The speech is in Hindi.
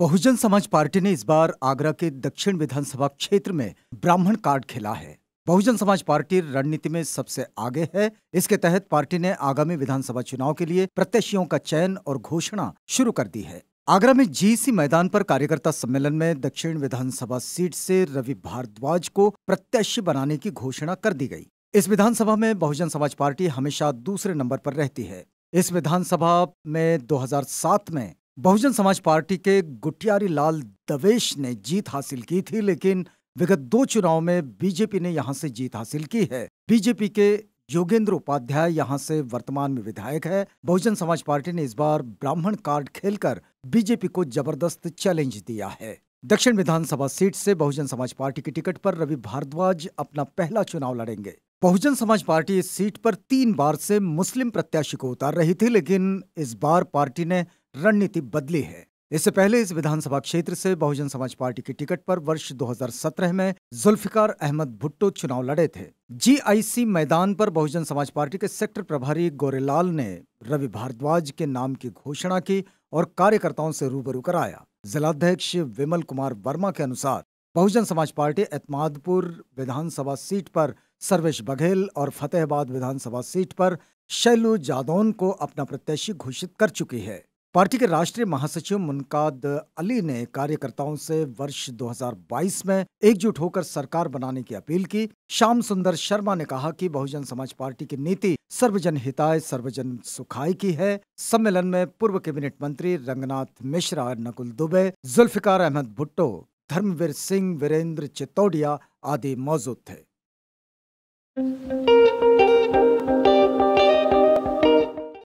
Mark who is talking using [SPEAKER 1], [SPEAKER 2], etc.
[SPEAKER 1] बहुजन समाज पार्टी ने इस बार आगरा के दक्षिण विधानसभा क्षेत्र में ब्राह्मण कार्ड खेला है बहुजन समाज पार्टी रणनीति में सबसे आगे है इसके तहत पार्टी ने आगामी विधानसभा चुनाव के लिए प्रत्याशियों का चयन और घोषणा शुरू कर दी है आगरा में जीसी मैदान पर कार्यकर्ता सम्मेलन में दक्षिण विधानसभा सीट से रवि भारद्वाज को प्रत्याशी बनाने की घोषणा कर दी गई इस विधानसभा में बहुजन समाज पार्टी हमेशा दूसरे नंबर पर रहती है इस विधानसभा में 2007 में बहुजन समाज पार्टी के गुटियारी लाल दवेश ने जीत हासिल की थी लेकिन विगत दो चुनाव में बीजेपी ने यहां से जीत हासिल की है बीजेपी के योगेंद्र उपाध्याय यहां से वर्तमान में विधायक है बहुजन समाज पार्टी ने इस बार ब्राह्मण कार्ड खेलकर बीजेपी को जबरदस्त चैलेंज दिया है दक्षिण विधानसभा सीट से बहुजन समाज पार्टी की टिकट पर रवि भारद्वाज अपना पहला चुनाव लड़ेंगे बहुजन समाज पार्टी इस सीट पर तीन बार से मुस्लिम प्रत्याशी को उतार रही थी लेकिन इस बार पार्टी ने रणनीति बदली है इससे पहले इस विधानसभा क्षेत्र से बहुजन समाज पार्टी की टिकट पर वर्ष 2017 में जुल्फिकार अहमद भुट्टो चुनाव लड़े थे जीआईसी मैदान पर बहुजन समाज पार्टी के सेक्टर प्रभारी गोरेलाल ने रवि भारद्वाज के नाम की घोषणा की और कार्यकर्ताओं से रूबरू कराया जिलाध्यक्ष विमल कुमार वर्मा के अनुसार बहुजन समाज पार्टी एतमादपुर विधानसभा सीट पर सर्वेश बघेल और फतेहाबाद विधानसभा सीट पर शैलू जादौन को अपना प्रत्याशी घोषित कर चुकी है पार्टी के राष्ट्रीय महासचिव मुनकाद अली ने कार्यकर्ताओं से वर्ष 2022 में एकजुट होकर सरकार बनाने की अपील की श्याम सुंदर शर्मा ने कहा कि बहुजन समाज पार्टी की नीति सर्वजन हिताय सर्वजन सुखाय की है सम्मेलन में पूर्व कैबिनेट मंत्री रंगनाथ मिश्रा नकुल दुबे जुल्फिकार अहमद भुट्टो धर्मवीर सिंह वीरेंद्र चित्तौड़िया आदि मौजूद थे Thank you.